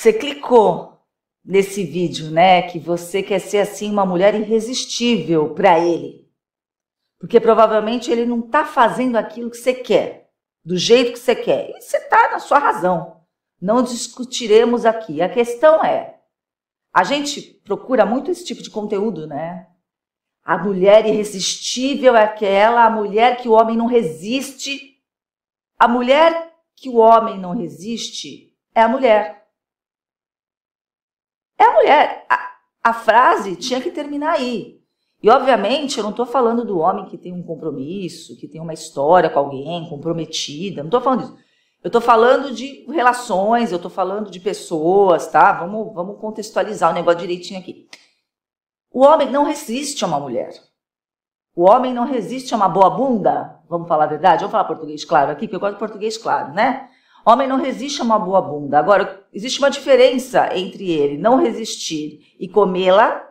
Você clicou nesse vídeo, né? Que você quer ser assim uma mulher irresistível para ele. Porque provavelmente ele não tá fazendo aquilo que você quer, do jeito que você quer. E você tá na sua razão. Não discutiremos aqui. A questão é: a gente procura muito esse tipo de conteúdo, né? A mulher irresistível é aquela, a mulher que o homem não resiste. A mulher que o homem não resiste é a mulher. É a mulher. A, a frase tinha que terminar aí. E, obviamente, eu não estou falando do homem que tem um compromisso, que tem uma história com alguém, comprometida. Não estou falando disso. Eu estou falando de relações, eu estou falando de pessoas, tá? Vamos, vamos contextualizar o negócio direitinho aqui. O homem não resiste a uma mulher. O homem não resiste a uma boa bunda, vamos falar a verdade? Vamos falar português claro aqui, porque eu gosto de português claro, né? Homem não resiste a uma boa bunda. Agora, existe uma diferença entre ele não resistir e comê-la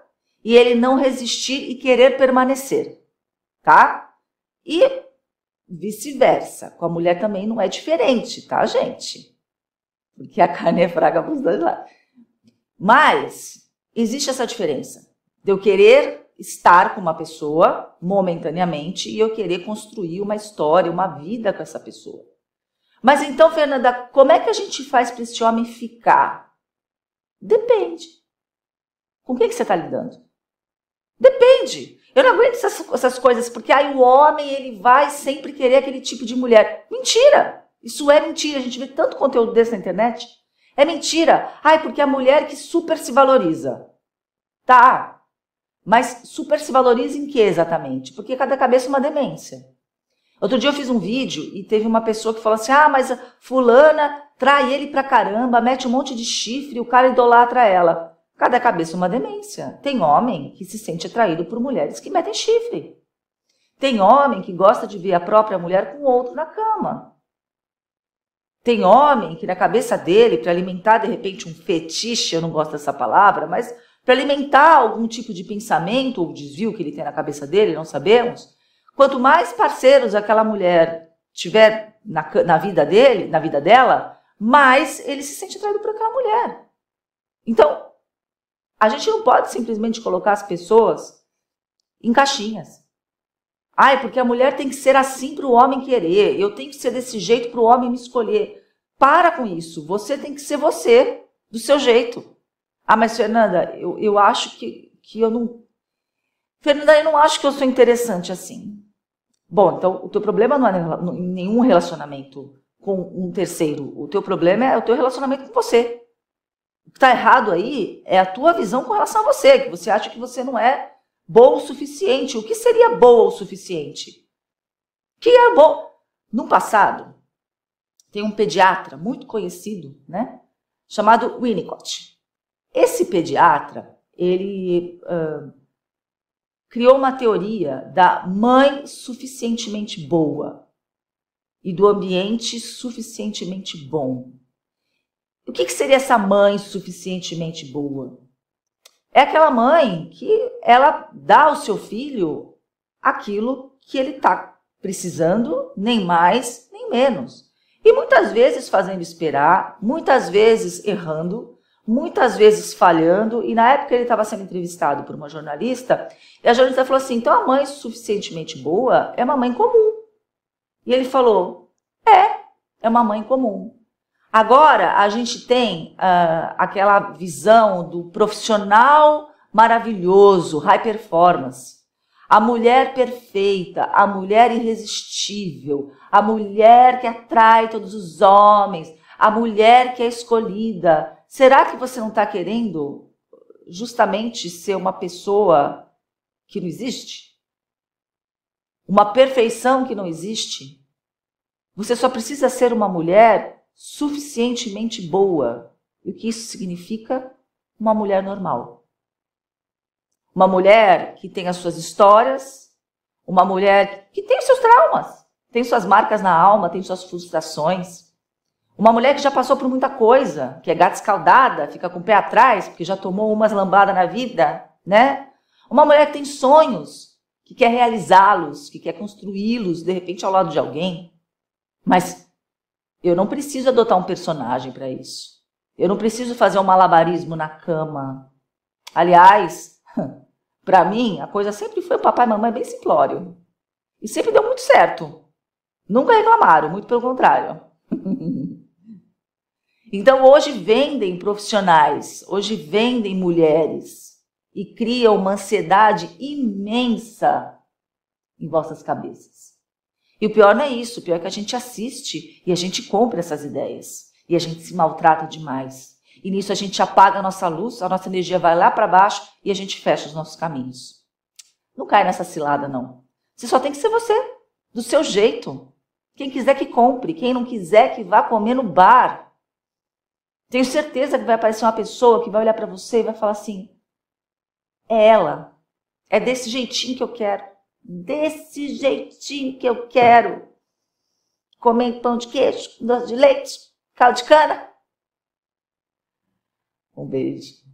e ele não resistir e querer permanecer, tá? E vice-versa. Com a mulher também não é diferente, tá, gente? Porque a carne é fraca para os dois lados. Mas existe essa diferença de eu querer estar com uma pessoa momentaneamente e eu querer construir uma história, uma vida com essa pessoa. Mas então, Fernanda, como é que a gente faz para esse homem ficar? Depende. Com o que, que você está lidando? Depende. Eu não aguento essas, essas coisas, porque aí o homem ele vai sempre querer aquele tipo de mulher. Mentira! Isso é mentira. A gente vê tanto conteúdo desse na internet. É mentira. Ai, porque é a mulher que super se valoriza. Tá. Mas super se valoriza em que exatamente? Porque cada cabeça é uma demência. Outro dia eu fiz um vídeo e teve uma pessoa que falou assim: ah, mas fulana trai ele pra caramba, mete um monte de chifre, o cara idolatra ela. Cada cabeça uma demência. Tem homem que se sente atraído por mulheres que metem chifre. Tem homem que gosta de ver a própria mulher com outro na cama. Tem homem que na cabeça dele, para alimentar de repente um fetiche, eu não gosto dessa palavra, mas para alimentar algum tipo de pensamento ou desvio que ele tem na cabeça dele, não sabemos, Quanto mais parceiros aquela mulher tiver na, na vida dele, na vida dela, mais ele se sente traído por aquela mulher. Então, a gente não pode simplesmente colocar as pessoas em caixinhas. Ai, porque a mulher tem que ser assim para o homem querer, eu tenho que ser desse jeito para o homem me escolher. Para com isso, você tem que ser você, do seu jeito. Ah, mas Fernanda, eu, eu acho que, que eu não. Fernanda, eu não acho que eu sou interessante assim. Bom, então o teu problema não é nenhum relacionamento com um terceiro. O teu problema é o teu relacionamento com você. O que está errado aí é a tua visão com relação a você, que você acha que você não é boa o suficiente. O que seria boa o suficiente? O Que é bom. No passado, tem um pediatra muito conhecido, né? Chamado Winnicott. Esse pediatra, ele uh, criou uma teoria da mãe suficientemente boa e do ambiente suficientemente bom. O que, que seria essa mãe suficientemente boa? É aquela mãe que ela dá ao seu filho aquilo que ele está precisando, nem mais nem menos. E muitas vezes fazendo esperar, muitas vezes errando, muitas vezes falhando, e na época ele estava sendo entrevistado por uma jornalista, e a jornalista falou assim: então a mãe suficientemente boa é uma mãe comum. E ele falou: é, é uma mãe comum. Agora a gente tem uh, aquela visão do profissional maravilhoso, high performance. A mulher perfeita, a mulher irresistível, a mulher que atrai todos os homens, a mulher que é escolhida, Será que você não está querendo justamente ser uma pessoa que não existe? Uma perfeição que não existe? Você só precisa ser uma mulher suficientemente boa. E o que isso significa? Uma mulher normal. Uma mulher que tem as suas histórias, uma mulher que tem seus traumas, tem suas marcas na alma, tem suas frustrações uma mulher que já passou por muita coisa, que é gata escaldada, fica com o pé atrás, porque já tomou umas lambadas na vida, né? Uma mulher que tem sonhos, que quer realizá-los, que quer construí-los, de repente ao lado de alguém. Mas eu não preciso adotar um personagem para isso. Eu não preciso fazer um malabarismo na cama. Aliás, para mim, a coisa sempre foi o papai e mamãe bem simplório. E sempre deu muito certo. Nunca reclamaram, muito pelo contrário. Então hoje vendem profissionais, hoje vendem mulheres e criam uma ansiedade imensa em vossas cabeças. E o pior não é isso, o pior é que a gente assiste e a gente compra essas ideias e a gente se maltrata demais. E nisso a gente apaga a nossa luz, a nossa energia vai lá para baixo e a gente fecha os nossos caminhos. Não cai nessa cilada não. Você só tem que ser você, do seu jeito. Quem quiser que compre, quem não quiser que vá comer no bar. Tenho certeza que vai aparecer uma pessoa que vai olhar para você e vai falar assim: é ela, é desse jeitinho que eu quero, desse jeitinho que eu quero. Comendo pão de queijo, doce de leite, caldo de cana. Um beijo.